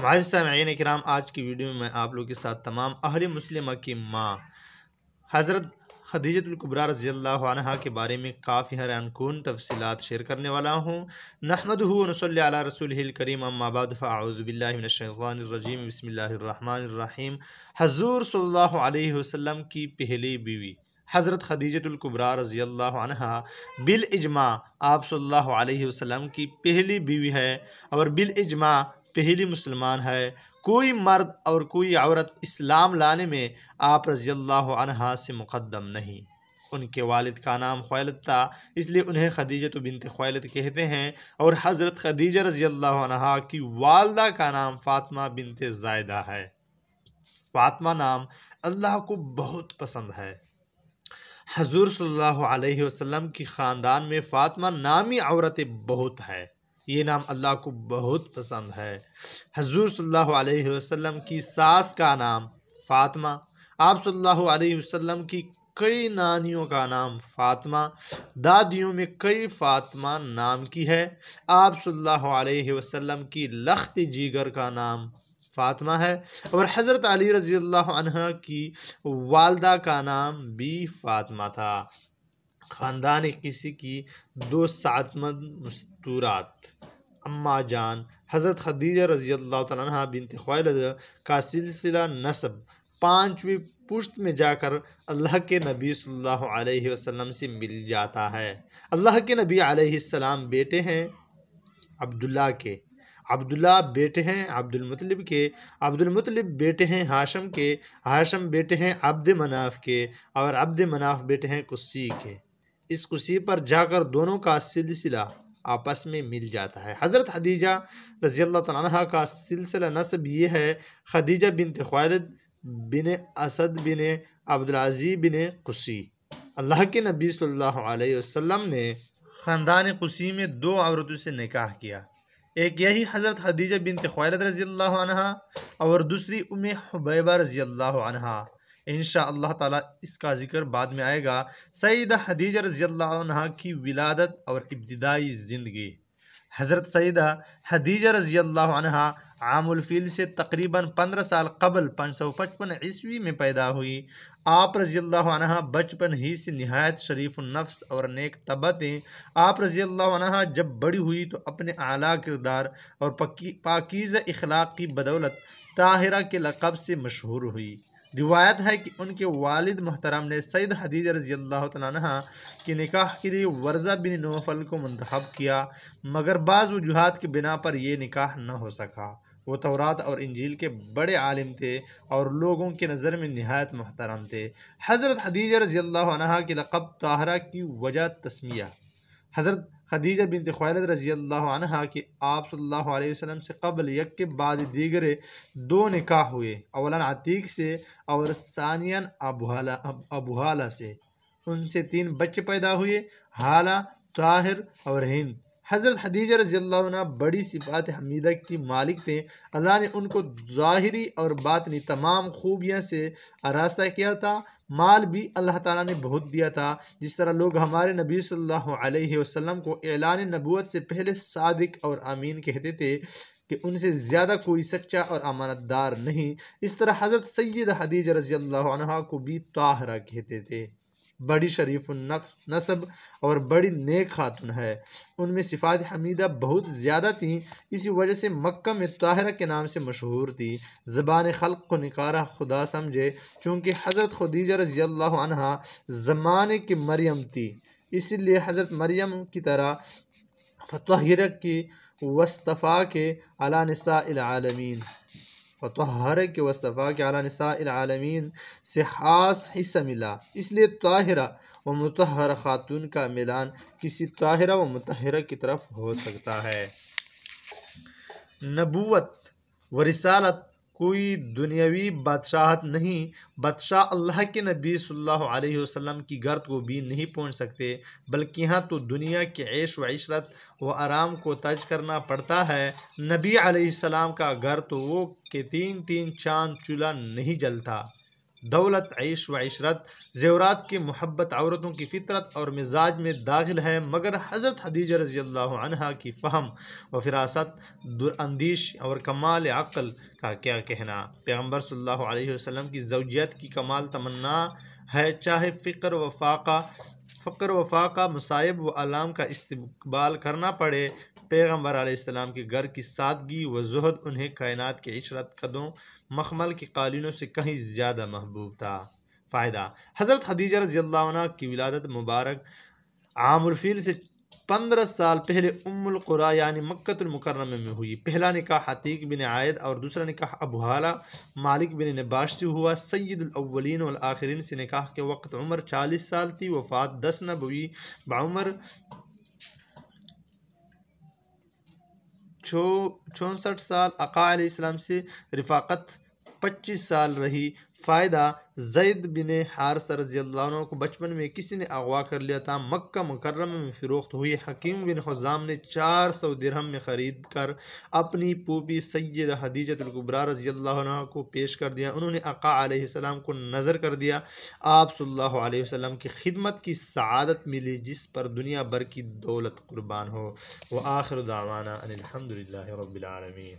हमारे सामीन कराम आज की वीडियो में मैं आप लोगों के साथ तमाम अहल मुस्लिम की माँ हज़रत खदीजतुल्कुबरा रजी के बारे में काफ़ी हरानकून तफसलत तफसीत शेयर करने वाला हूँ नहमद नसल रसूल करीम अम्माबादफ़ाउज़बिल्लाशवानरजीम बसमीम हजूर सल वसम की पहली बीवी हज़रत खदीजतुल्कुबरा रज़ी अल्लाह आप सल्ला वसम की पहली बीवी है और बिलजमा पहली मुसलमान है कोई मर्द और कोई औरत इस्लाम लाने में आप रज़ी अल्लाह से मुक़दम नहीं उनके वालिद का नाम ख्वालत था इसलिए उन्हें खदीजत बिन बिनत कहते हैं और हज़रत खदीजा रज़ी अल्लाह की वालदा का नाम फ़ातिमा बिनत जायदा है फातमा नाम अल्लाह को बहुत पसंद है हजूर सल्ला वसम की ख़ानदान में फ़ातिमा नामी औरतें बहुत है ये नाम अल्लाह को बहुत पसंद है हजूर सल्लल्लाहु अलैहि वसल्लम की सास का नाम फातिमा आप सल्लल्लाहु अलैहि वसल्लम की कई नानियों का नाम फातिमा दादियों में कई फातिमा नाम की है आप सल्लल्लाहु अलैहि वसल्लम की लख्त जीगर का नाम फातिमा है और हज़रत अली रज़ी अल्लाह की वालदा का नाम भी फातिमा था ख़ानदान किसी की दो सातमंद मस्तूरात अम्मा जान हज़रत खदीजा रज़ी अल्लाह तह का सिलसिला नसब पाँचवीं पुश्त में जाकर अल्लाह के नबी सल्लल्लाहु अलैहि वसल्लम से मिल जाता है अल्लाह के नबी सलाम बेटे हैं अब्दुल्ला के अब्दुल्ला बेटे हैं अब्दुलमतलब के अब्दुलमतलब बेटे हैं हाशम के हाशम बेटे हैं अब्द मनाफ के और अब्द मनाफ बेटे हैं कुस्सी के इस कुर्सी पर जाकर दोनों का सिलसिला आपस में मिल जाता है हज़रत खदीजा रज़ी अल्लाह तह का सिलसिला नसब ये है खदीजा बिन खालद बिन असद बिन अब्दुलजी बिन कुसी अल्लाह के नबी सल्लल्लाहु अलैहि वसल्लम ने ख़ानदान कुसी में दो औरतों से निकाह किया एक यही हज़रत खदीजा बिन खालद रज़ी अल्लाह और दूसरी उम हबैबा रज़ी अल्लाह इन ताला इसका ज़िक्र बाद में आएगा सईद हदीजा रज़ी की विलादत और इब्तदाई ज़िंदगी हज़रत सईद हदीजा रज़ी आमुलफील से तकरीबन पंद्रह साल कबल पाँच सौ पचपन ईस्वी में पैदा हुई आप रज़ी बचपन ही से नहायत शरीफ नफ्स और नेक तबतें आप रज़ी जब बड़ी हुई तो अपने आला किरदार और पकी पाकिज़ अखलाक की बदौलत ताहिरा के लक़ब से मशहूर हुई रिवायत है कि उनके वालिद मोहतरम ने सैद हदीज रजी अल्लाह तह के निकाह के लिए वर्जा बिन नोफल को मंतखब किया मगर बाज़ वजूहत के बिना पर यह निकाह न हो सका वो तौरात और इंजील के बड़े आलिम थे और लोगों के नज़र में नहायत मोहतरम थे हज़रत हदीज रजील्ला के लक़ब ताहरा की वजह तस्मिया हज़रत खदीजा बिन खवालद रज़ी अल्लाह कि आप सल्लल्लाहु अलैहि वसल्लम से कबल यक के बाद दीगरे दो निकाह हुए अवला आतीक से और सानिया अबहाला अब, से उनसे तीन बच्चे पैदा हुए हाला ताहिर और हिंद हज़रत हदीजा रजी बड़ी बड़ी सिफात हमीदा की मालिक थे अल्लाह ने उनको ज़ाहरी और बातनी तमाम खूबियाँ से आरास्ता किया था माल भी अल्लाह ताला ने बहुत दिया था जिस तरह लोग हमारे नबी सल्लल्लाहु अलैहि वसल्लम को ऐलान नबूत से पहले सादिक और आमीन कहते थे कि उनसे ज़्यादा कोई सच्चा और अमानतदार नहीं इस तरह हज़रत सैद हदीज रजी को भी ताहरा कहते थे बड़ी शरीफ नस्ब और बड़ी नेक खातून है उनमें सिफात हमीदा बहुत ज़्यादा थी इसी वजह से मक्का में ताहरा के नाम से मशहूर थी ज़बान खल्क को निकारा खुदा समझे चूँकि हज़रत खदीजा रजी अल्लाह ज़माने की मरियम थी इसीलिए हज़रत मरियम की तरह फतहिरक की वस्तफ़ा के अला आलमीन फ़तहर के वस्तफ़ा के अला अलानसालमीन से ख़ास हिस्सा मिला इसलिए ताहरा व मतहर ख़ातून का मिलान किसी ताहरा व मतहर की तरफ हो सकता है नबूत व रिसालत कोई दुनियावी बादशाहत नहीं बादशाह अल्लाह के नबी सल्लल्लाहु अलैहि वसल्लम की गर्द को भी नहीं पहुंच सकते बल्कि यहाँ तो दुनिया के ऐश व इशरत व आराम को तज करना पड़ता है नबी सलाम का घर तो वो के तीन तीन चांद चूल्हा नहीं जलता दौलत ऐश व इशरत जेवरात की मोहब्बत औरतों की फितरत और मिजाज में दाखिल है मगर हज़रत हदीज़ रज़ी अल्लाह की फ़हम व फिरासत दुरंदीश और कमाल अक़ल का क्या कहना पैगम्बर सल्लल्लाहु अलैहि वसल्लम की जवजियत की कमाल तमन्ना है चाहे फ़िक्र व फाका फ़क्र व फाका मसाइब व आलाम का इस्तबाल करना पड़े पैगम्बर आसमाम के घर की सादगी व जहद उन्हें कायनात के इशरत कदों मखमल के कालीनों से कहीं ज़्यादा महबूब था फ़ायदा हज़रत हदीजा रजी अल्लाह की विलादत मुबारक आमरफील से पंद्रह साल पहले उम्मकुरा यानी मक्तुलमकरम में हुई पहला निकाह हतीक बिन आयद और दूसरा निकाह हाला मालिक बिन नबाश से हुआ सैदुलवलिन आखिरीन से निकाह के वक्त उम्र चालीस साल थी वफ़ात दस नबी बाउमर छो चौंसठ साल आका आसमाम से रफ़ाकत पच्चीस साल रही फ़ायदा जैद बिन हारस रजी को बचपन में किसी ने अगवा कर लिया था मक्का मुकर्रम में फ़रोख्त हुई हकीम बिन हज़ाम ने चार सौ दिरहम में ख़रीद कर अपनी पूपी सैद हदीजतुल्कुबरा रजी को पेश कर दिया उन्होंने अका आसमाम को नज़र कर दिया आप सल्लल्लाहु अलैहि वसल्लम की खिदमत की सदत मिली जिस पर दुनिया भर की दौलत कुर्बान हो व आखिर दावाना अनिलहमदिल्लाबीआलमी